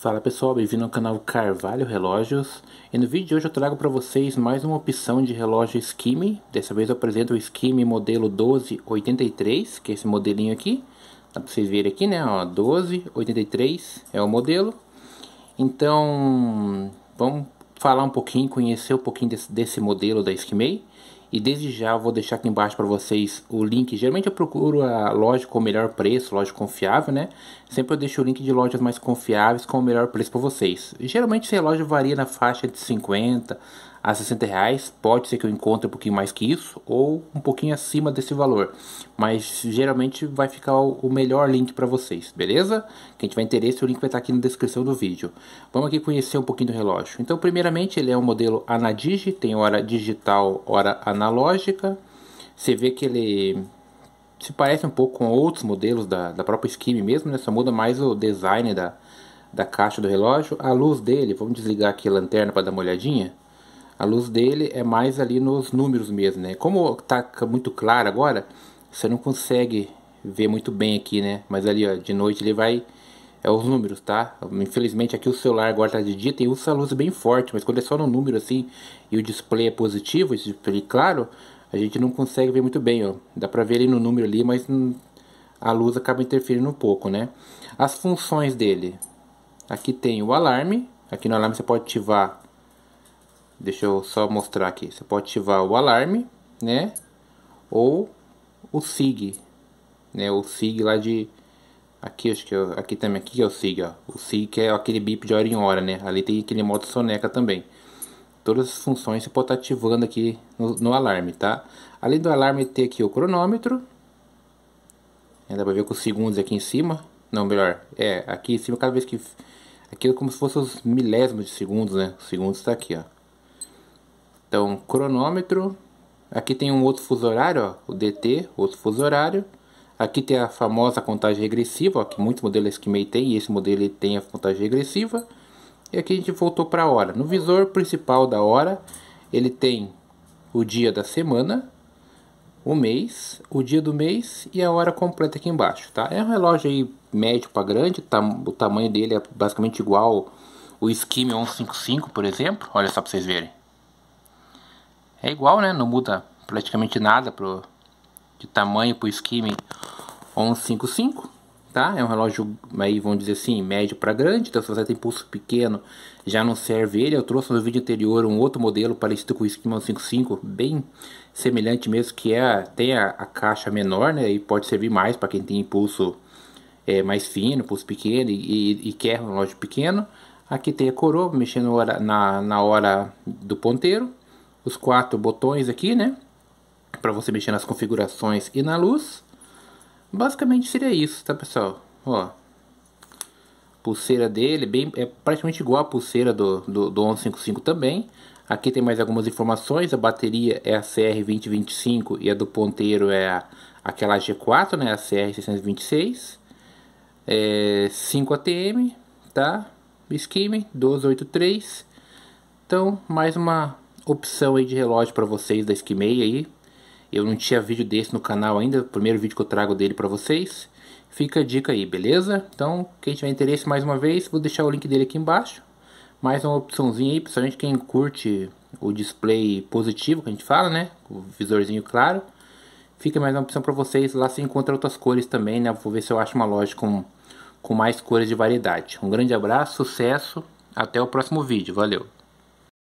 Fala pessoal, bem-vindo ao canal Carvalho Relógios e no vídeo de hoje eu trago para vocês mais uma opção de relógio Skimmy dessa vez eu apresento o Skimmy modelo 1283, que é esse modelinho aqui dá para vocês verem aqui né, ó, 1283 é o modelo então vamos falar um pouquinho, conhecer um pouquinho desse, desse modelo da Skimmy e desde já vou deixar aqui embaixo para vocês o link. Geralmente eu procuro a loja com o melhor preço, loja confiável, né? Sempre eu deixo o link de lojas mais confiáveis com o melhor preço para vocês. Geralmente essa loja varia na faixa de 50 a 60 reais. Pode ser que eu encontre um pouquinho mais que isso ou um pouquinho acima desse valor, mas geralmente vai ficar o melhor link para vocês, beleza? Quem tiver interesse, o link vai estar tá aqui na descrição do vídeo. Vamos aqui conhecer um pouquinho do relógio. Então, primeiramente, ele é um modelo Anadigi, tem hora digital, hora analógica. Você vê que ele se parece um pouco com outros modelos da, da própria Scheme mesmo, né? Só muda mais o design da, da caixa do relógio. A luz dele, vamos desligar aqui a lanterna para dar uma olhadinha a luz dele é mais ali nos números mesmo, né? Como tá muito claro agora, você não consegue ver muito bem aqui, né? Mas ali, ó, de noite ele vai é os números, tá? Infelizmente aqui o celular agora tá de dia tem usa a luz bem forte, mas quando é só no número assim e o display é positivo, esse display claro, a gente não consegue ver muito bem, ó. Dá para ver ele no número ali, mas a luz acaba interferindo um pouco, né? As funções dele. Aqui tem o alarme, aqui no alarme você pode ativar Deixa eu só mostrar aqui. Você pode ativar o alarme, né? Ou o SIG, né? O SIG lá de aqui acho que eu, é aqui também aqui é o SIG, ó. O SIG que é aquele bip de hora em hora, né? Ali tem aquele modo soneca também. Todas as funções você pode estar tá ativando aqui no, no alarme, tá? Além do alarme tem aqui o cronômetro. Né? Dá pra ver com os segundos aqui em cima. Não, melhor, é, aqui em cima cada vez que... Aqui é como se fossem os milésimos de segundos, né? Os segundos está aqui, ó. Então, cronômetro. Aqui tem um outro fuso horário, ó, o DT, outro fuso horário. Aqui tem a famosa contagem regressiva, ó, que muitos modelos Esquimei tem, e esse modelo tem a contagem regressiva. E aqui a gente voltou para a hora. No visor principal da hora, ele tem o dia da semana, o mês, o dia do mês e a hora completa aqui embaixo, tá? É um relógio aí médio para grande, tá, o tamanho dele é basicamente igual o Skime 155, por exemplo. Olha só para vocês verem é igual, né? Não muda praticamente nada pro, de tamanho o Skimmy 1155, tá? É um relógio, aí vão dizer assim, médio para grande. Então, se você tem pulso pequeno, já não serve ele. Eu trouxe no vídeo anterior um outro modelo parecido com o Skimmy 1155, bem semelhante mesmo, que é, tem a, a caixa menor, né? E pode servir mais para quem tem pulso é, mais fino, pulso pequeno e, e, e quer um relógio pequeno. Aqui tem a coroa, mexendo na, na hora do ponteiro os quatro botões aqui, né? Para você mexer nas configurações e na luz. Basicamente seria isso, tá pessoal? Ó, pulseira dele bem, é praticamente igual à pulseira do, do, do 1155 também. Aqui tem mais algumas informações, a bateria é a CR2025 e a do ponteiro é a, aquela G4, né, a CR626. É, 5 ATM, tá? Skimmer 1283. Então, mais uma opção aí de relógio para vocês da Esquimei aí. Eu não tinha vídeo desse no canal ainda, o primeiro vídeo que eu trago dele para vocês. Fica a dica aí, beleza? Então, quem tiver interesse mais uma vez, vou deixar o link dele aqui embaixo. Mais uma opçãozinha aí, principalmente quem curte o display positivo que a gente fala, né? O visorzinho claro. Fica mais uma opção para vocês. Lá se encontra outras cores também, né? Vou ver se eu acho uma loja com, com mais cores de variedade. Um grande abraço, sucesso. Até o próximo vídeo. Valeu!